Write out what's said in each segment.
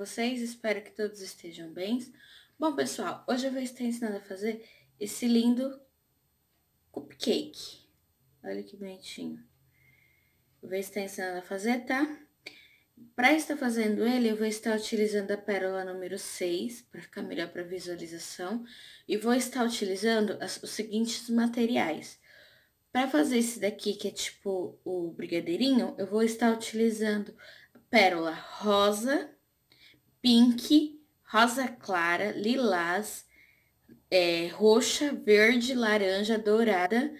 vocês? Espero que todos estejam bem. Bom, pessoal, hoje eu vou estar ensinando a fazer esse lindo cupcake. Olha que bonitinho. Eu vou estar ensinando a fazer, tá? Para estar fazendo ele, eu vou estar utilizando a pérola número 6, para ficar melhor para visualização. E vou estar utilizando as, os seguintes materiais. Para fazer esse daqui, que é tipo o brigadeirinho, eu vou estar utilizando pérola rosa, pink, rosa clara, lilás, é, roxa, verde, laranja, dourada,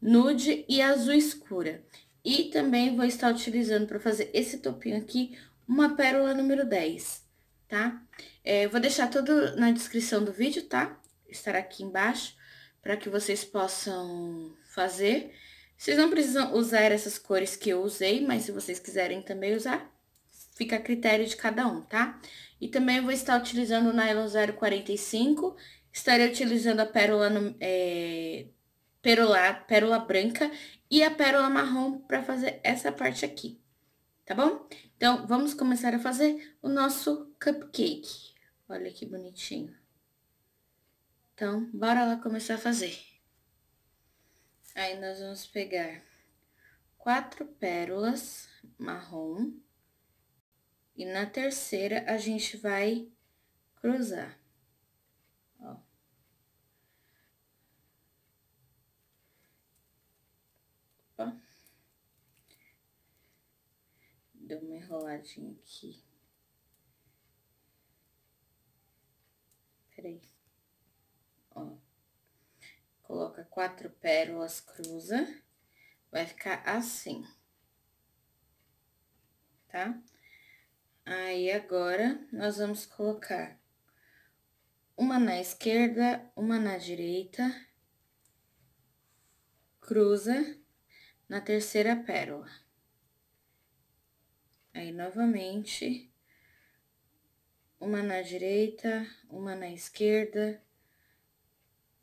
nude e azul escura. E também vou estar utilizando para fazer esse topinho aqui, uma pérola número 10, tá? É, vou deixar tudo na descrição do vídeo, tá? Estará aqui embaixo, para que vocês possam fazer. Vocês não precisam usar essas cores que eu usei, mas se vocês quiserem também usar, fica a critério de cada um, tá? E também vou estar utilizando o nylon 045, estarei utilizando a pérola, no, é, pérola, pérola branca e a pérola marrom para fazer essa parte aqui, tá bom? Então, vamos começar a fazer o nosso cupcake. Olha que bonitinho. Então, bora lá começar a fazer. Aí, nós vamos pegar quatro pérolas marrom. E na terceira, a gente vai cruzar. Ó. Ó. Deu uma enroladinha aqui. Peraí. Ó. Coloca quatro pérolas, cruza. Vai ficar assim. Tá? Tá? Aí, agora, nós vamos colocar uma na esquerda, uma na direita, cruza na terceira pérola. Aí, novamente, uma na direita, uma na esquerda,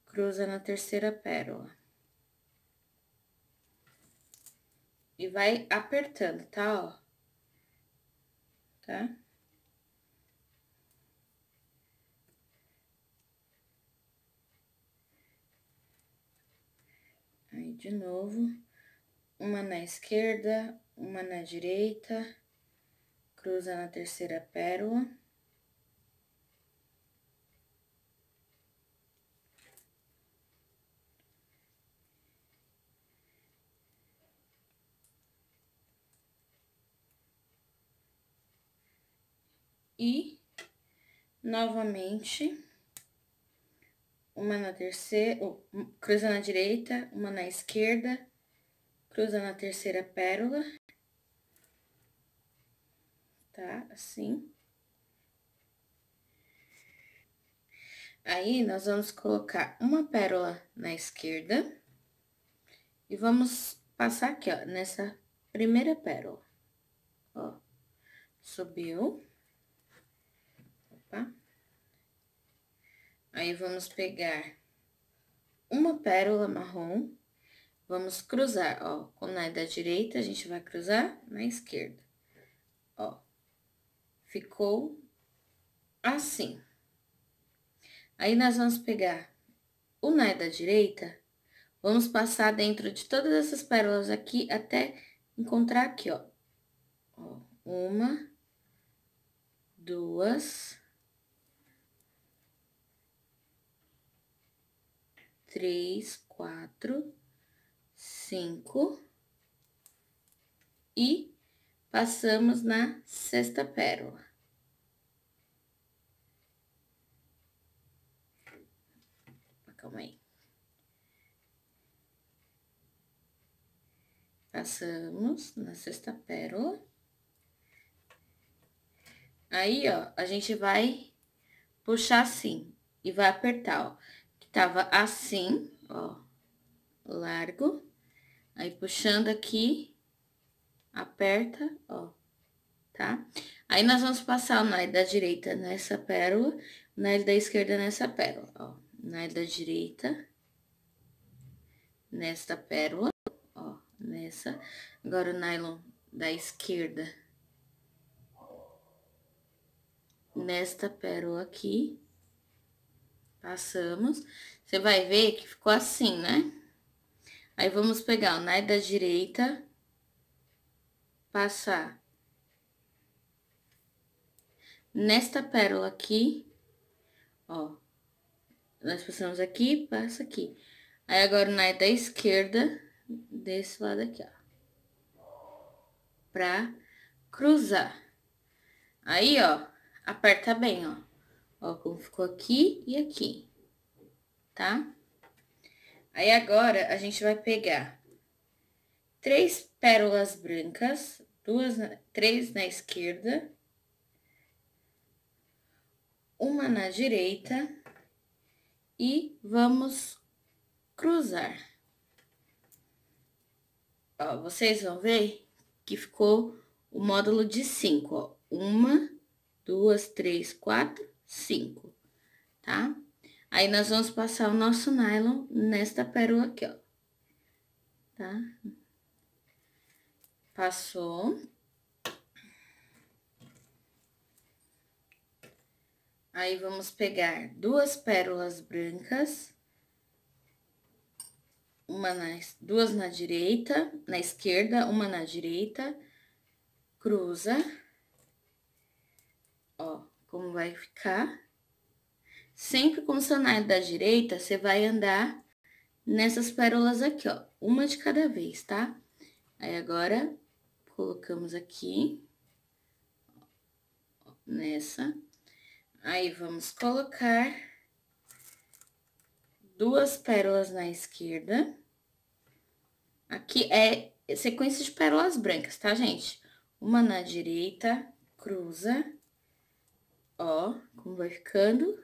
cruza na terceira pérola. E vai apertando, tá? Ó tá? Aí, de novo, uma na esquerda, uma na direita, cruza na terceira pérola. e novamente uma na terceira, hum, cruza na direita, uma na esquerda, cruza na terceira pérola, tá? Assim. Aí, nós vamos colocar uma pérola na esquerda e vamos passar aqui, ó, nessa primeira pérola, ó, subiu, tá? Aí, vamos pegar uma pérola marrom, vamos cruzar, ó, com o é da direita, a gente vai cruzar na esquerda, ó. Ficou assim. Aí, nós vamos pegar o nó é da direita, vamos passar dentro de todas essas pérolas aqui até encontrar aqui, ó. ó uma, duas, três, quatro, cinco. E passamos na sexta pérola. Calma aí. Passamos na sexta pérola. Aí, ó, a gente vai puxar assim e vai apertar, ó. Tava assim, ó, largo. Aí, puxando aqui, aperta, ó, tá? Aí, nós vamos passar o nai da direita nessa pérola, o nai da esquerda nessa pérola, ó. Nai da direita, nesta pérola, ó, nessa. Agora, o nylon da esquerda nesta pérola aqui Passamos. Você vai ver que ficou assim, né? Aí, vamos pegar o nai da direita, passar nesta pérola aqui, ó. Nós passamos aqui, passa aqui. Aí, agora, o nai da esquerda, desse lado aqui, ó. Pra cruzar. Aí, ó, aperta bem, ó. Ó, como ficou aqui e aqui, tá? Aí, agora, a gente vai pegar três pérolas brancas, duas, três na esquerda, uma na direita e vamos cruzar. Ó, vocês vão ver que ficou o módulo de cinco, ó. Uma, duas, três, quatro, cinco, tá? Aí, nós vamos passar o nosso nylon nesta pérola aqui, ó. Tá? Passou. Aí, vamos pegar duas pérolas brancas. Uma na, duas na direita, na esquerda, uma na direita. Cruza como vai ficar. Sempre com o cenário da direita, você vai andar nessas pérolas aqui, ó. Uma de cada vez, tá? Aí, agora, colocamos aqui. Nessa. Aí, vamos colocar duas pérolas na esquerda. Aqui é sequência de pérolas brancas, tá, gente? Uma na direita, cruza ó, como vai ficando.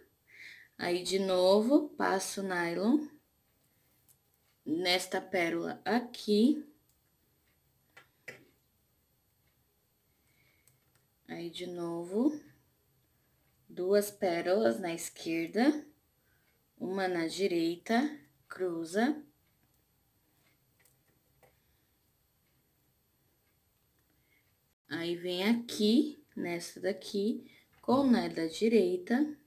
Aí, de novo, passo o nylon nesta pérola aqui. Aí, de novo, duas pérolas na esquerda, uma na direita, cruza. Aí, vem aqui, nessa daqui, com né, da direita.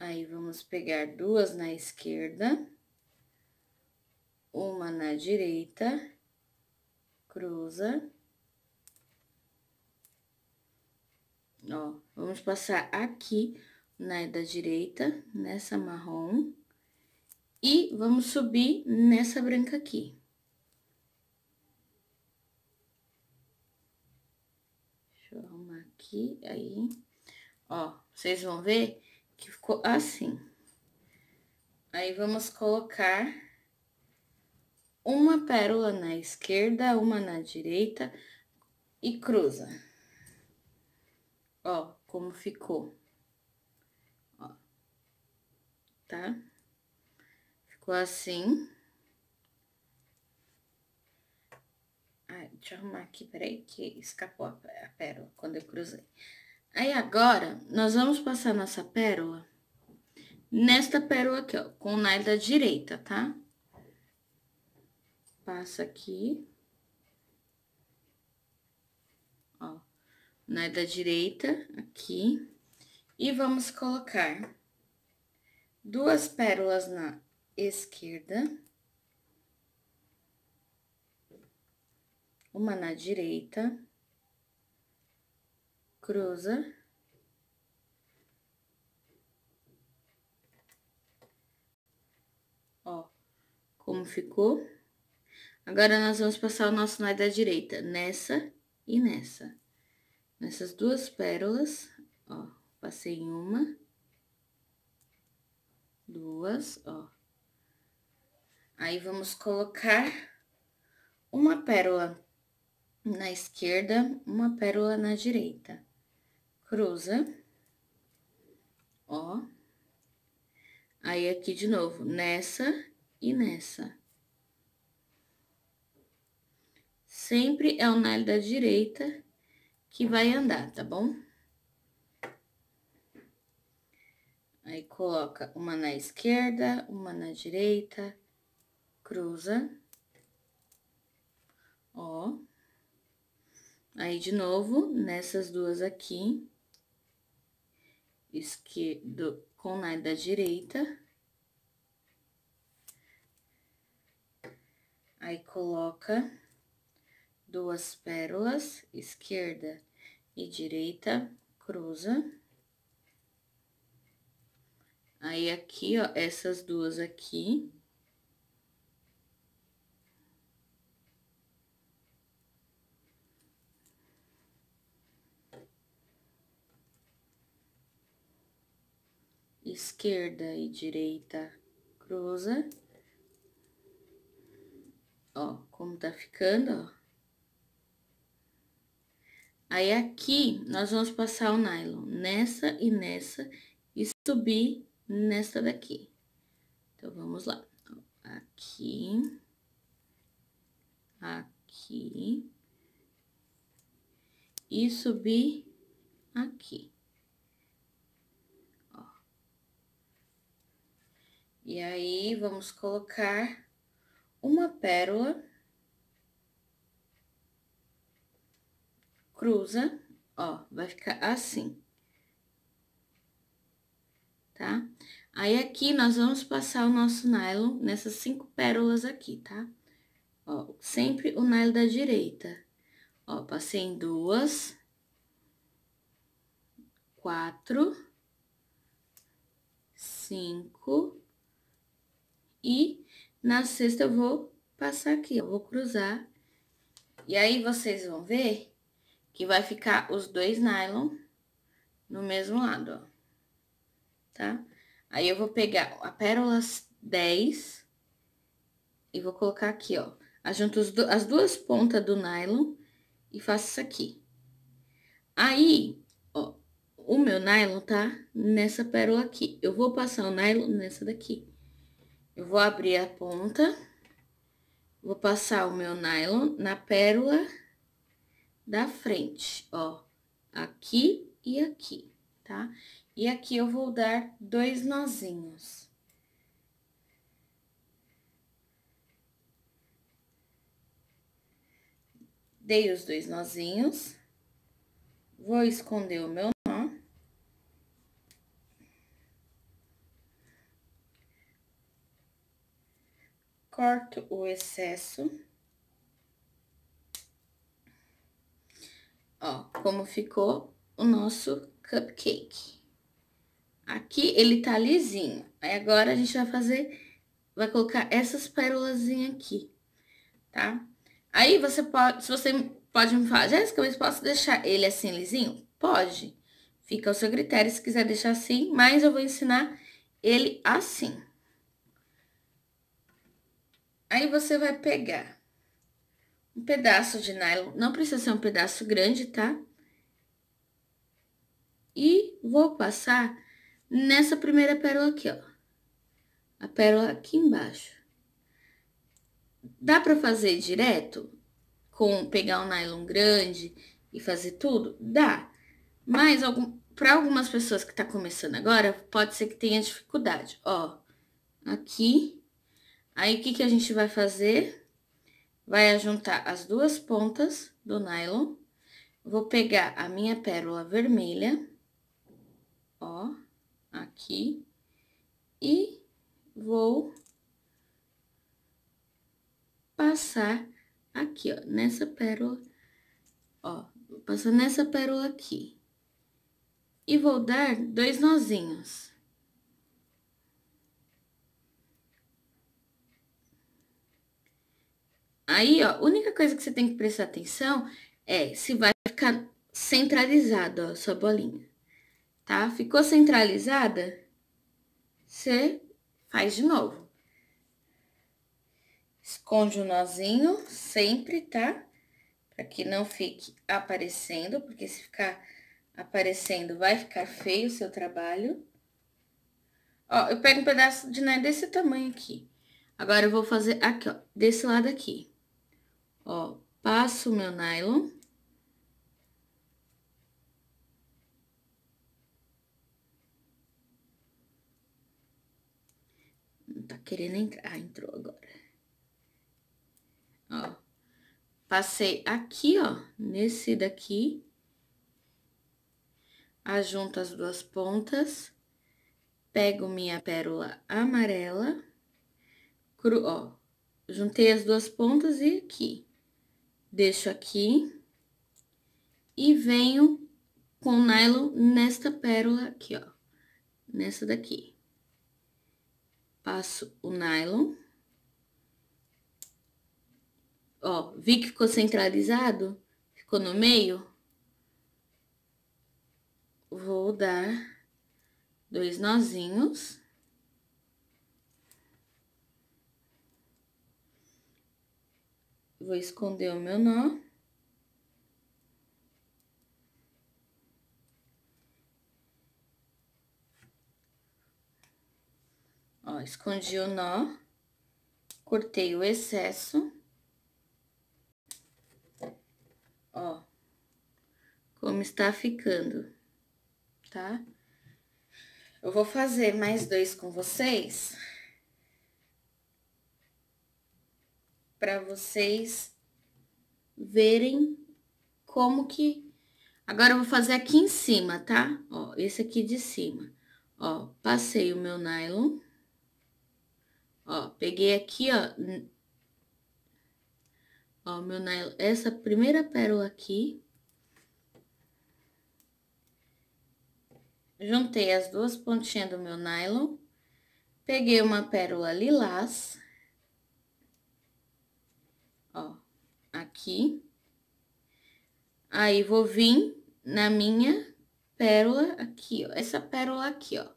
Aí, vamos pegar duas na esquerda, uma na direita, cruza. Ó, vamos passar aqui na né, da direita, nessa marrom, e vamos subir nessa branca aqui. aqui, aí, ó, vocês vão ver que ficou assim. Aí, vamos colocar uma pérola na esquerda, uma na direita e cruza. Ó, como ficou. Ó, tá? Ficou assim. Ah, deixa eu arrumar aqui, peraí, que escapou a, pérola quando eu cruzei. Aí agora, nós vamos passar nossa pérola nesta pérola aqui, ó, com o nylon da direita, tá? Passa aqui. Ó, nylon da direita, aqui. E vamos colocar duas pérolas na esquerda. uma na direita, cruza, ó, como ficou. Agora, nós vamos passar o nosso nó da direita, nessa e nessa. Nessas duas pérolas, ó, passei em uma, duas, ó. Aí, vamos colocar uma pérola na esquerda, uma pérola na direita. Cruza. Ó. Aí, aqui de novo, nessa e nessa. Sempre é o nalho da direita que vai andar, tá bom? Aí, coloca uma na esquerda, uma na direita, cruza. Ó. Aí, de novo, nessas duas aqui, esquerdo com nai da direita. Aí, coloca duas pérolas, esquerda e direita, cruza. Aí, aqui, ó, essas duas aqui, esquerda e direita cruza. Ó, como tá ficando, ó. Aí, aqui, nós vamos passar o nylon nessa e nessa e subir nessa daqui. Então, vamos lá. Aqui. Aqui. E subir aqui. E aí, vamos colocar uma pérola, cruza, ó, vai ficar assim, tá? Aí, aqui, nós vamos passar o nosso nylon nessas cinco pérolas aqui, tá? Ó, sempre o nylon da direita. Ó, passei em duas, quatro, cinco, e na sexta eu vou passar aqui, eu vou cruzar. E aí vocês vão ver que vai ficar os dois nylon no mesmo lado, ó. Tá? Aí eu vou pegar a pérola 10 e vou colocar aqui, ó. Ajunto as duas pontas do nylon e faço isso aqui. Aí, ó, o meu nylon tá nessa pérola aqui. Eu vou passar o nylon nessa daqui. Eu vou abrir a ponta, vou passar o meu nylon na pérola da frente, ó, aqui e aqui, tá? E aqui eu vou dar dois nozinhos. Dei os dois nozinhos, vou esconder o meu corto o excesso. Ó, como ficou o nosso cupcake. Aqui ele tá lisinho. Aí agora a gente vai fazer, vai colocar essas pérolas aqui, tá? Aí você pode, se você pode me falar, Jéssica, mas posso deixar ele assim lisinho? Pode. Fica ao seu critério se quiser deixar assim, mas eu vou ensinar ele assim. Aí você vai pegar um pedaço de nylon, não precisa ser um pedaço grande, tá? E vou passar nessa primeira pérola aqui, ó. A pérola aqui embaixo. Dá pra fazer direto? Com pegar um nylon grande e fazer tudo? Dá. Mas algum, para algumas pessoas que tá começando agora, pode ser que tenha dificuldade. Ó, aqui Aí, o que, que a gente vai fazer? Vai juntar as duas pontas do nylon. Vou pegar a minha pérola vermelha, ó, aqui. E vou passar aqui, ó, nessa pérola, ó, passar nessa pérola aqui. E vou dar dois nozinhos. Aí, ó, a única coisa que você tem que prestar atenção é se vai ficar centralizado, ó, sua bolinha. Tá? Ficou centralizada? Você faz de novo. Esconde o um nozinho sempre, tá? Para que não fique aparecendo, porque se ficar aparecendo vai ficar feio o seu trabalho. Ó, eu pego um pedaço de neve né, desse tamanho aqui. Agora, eu vou fazer aqui, ó, desse lado aqui. Ó, passo o meu nylon. Não tá querendo entrar. Ah, entrou agora. Ó, passei aqui, ó, nesse daqui. Ajunto as duas pontas. Pego minha pérola amarela. Cru, ó, juntei as duas pontas e aqui deixo aqui e venho com o nylon nesta pérola aqui, ó, nessa daqui. Passo o nylon. Ó, vi que ficou centralizado? Ficou no meio? Vou dar dois nozinhos. Vou esconder o meu nó. Ó, escondi o nó, cortei o excesso. Ó, como está ficando, tá? Eu vou fazer mais dois com vocês para vocês verem como que... Agora eu vou fazer aqui em cima, tá? Ó, esse aqui de cima. Ó, passei o meu nylon. Ó, peguei aqui, ó... Ó, meu nylon, essa primeira pérola aqui. Juntei as duas pontinhas do meu nylon. Peguei uma pérola lilás. aqui. Aí, vou vir na minha pérola aqui, ó. Essa pérola aqui, ó.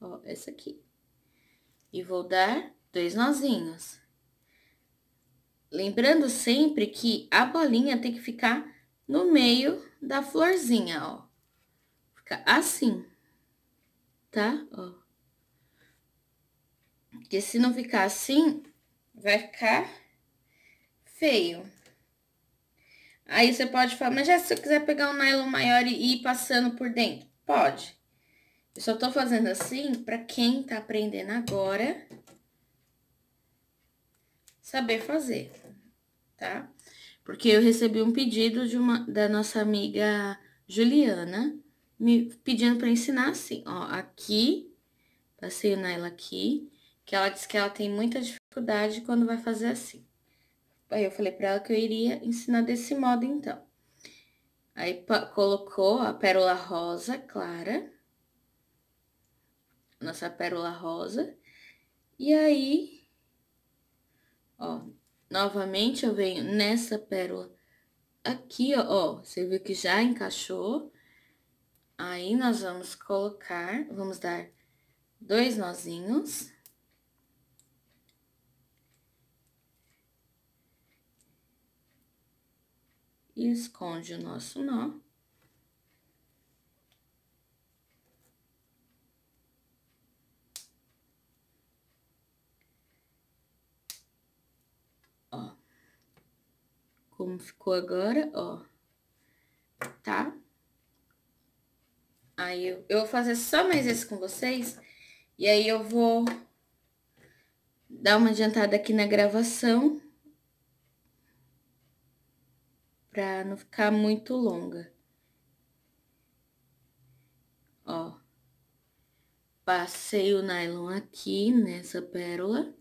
Ó, essa aqui. E vou dar dois nozinhos. Lembrando sempre que a bolinha tem que ficar no meio da florzinha, ó. Fica assim, tá? Ó. Porque se não ficar assim, vai ficar feio. Aí você pode falar, mas já se eu quiser pegar um nylon maior e ir passando por dentro, pode. Eu só tô fazendo assim pra quem tá aprendendo agora saber fazer, tá? Porque eu recebi um pedido de uma, da nossa amiga Juliana, me pedindo pra ensinar assim, ó, aqui, passei o nylon aqui, que ela diz que ela tem muita dificuldade quando vai fazer assim. Aí eu falei para ela que eu iria ensinar desse modo então. Aí colocou a pérola rosa clara, nossa pérola rosa, e aí, ó, novamente eu venho nessa pérola aqui, ó, ó você viu que já encaixou. Aí, nós vamos colocar, vamos dar dois nozinhos. e esconde o nosso nó. Ó, como ficou agora, ó, tá? Aí eu, eu vou fazer só mais esse com vocês, e aí eu vou dar uma adiantada aqui na gravação para não ficar muito longa. Ó, passei o nylon aqui nessa pérola.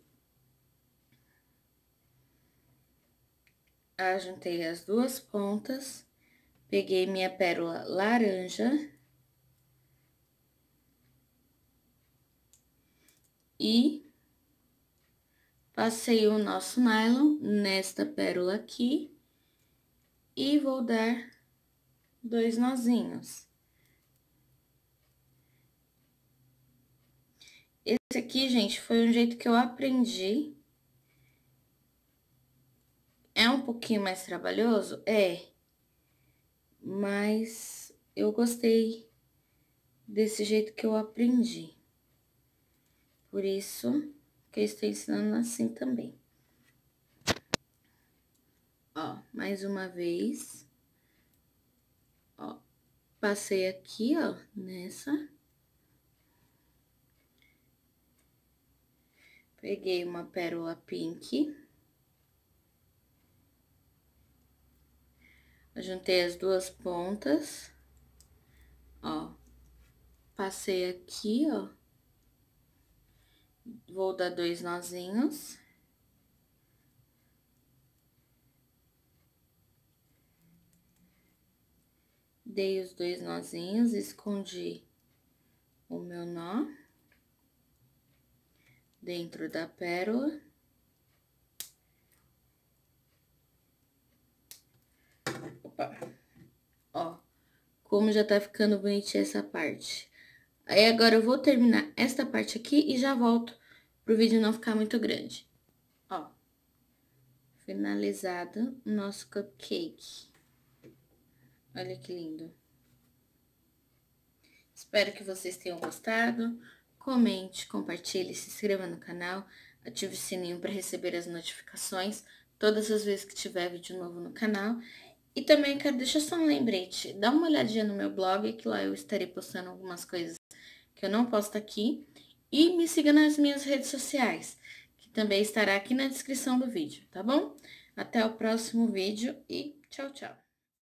Ajuntei as duas pontas, peguei minha pérola laranja e passei o nosso nylon nesta pérola aqui e vou dar dois nozinhos. Esse aqui, gente, foi um jeito que eu aprendi. É um pouquinho mais trabalhoso? É. Mas eu gostei desse jeito que eu aprendi. Por isso que eu estou ensinando assim também ó, mais uma vez. Ó, passei aqui, ó, nessa. Peguei uma pérola pink. Juntei as duas pontas, ó, passei aqui, ó, vou dar dois nozinhos. dei os dois nozinhos, escondi o meu nó dentro da pérola. Opa! Ó, como já tá ficando bonitinha essa parte. Aí, agora eu vou terminar esta parte aqui e já volto pro vídeo não ficar muito grande. Ó, finalizado o nosso cupcake. Olha que lindo. Espero que vocês tenham gostado. Comente, compartilhe, se inscreva no canal, ative o sininho para receber as notificações todas as vezes que tiver vídeo novo no canal. E também quero deixar só um lembrete, dá uma olhadinha no meu blog, que lá eu estarei postando algumas coisas que eu não posto aqui. E me siga nas minhas redes sociais, que também estará aqui na descrição do vídeo, tá bom? Até o próximo vídeo e tchau, tchau!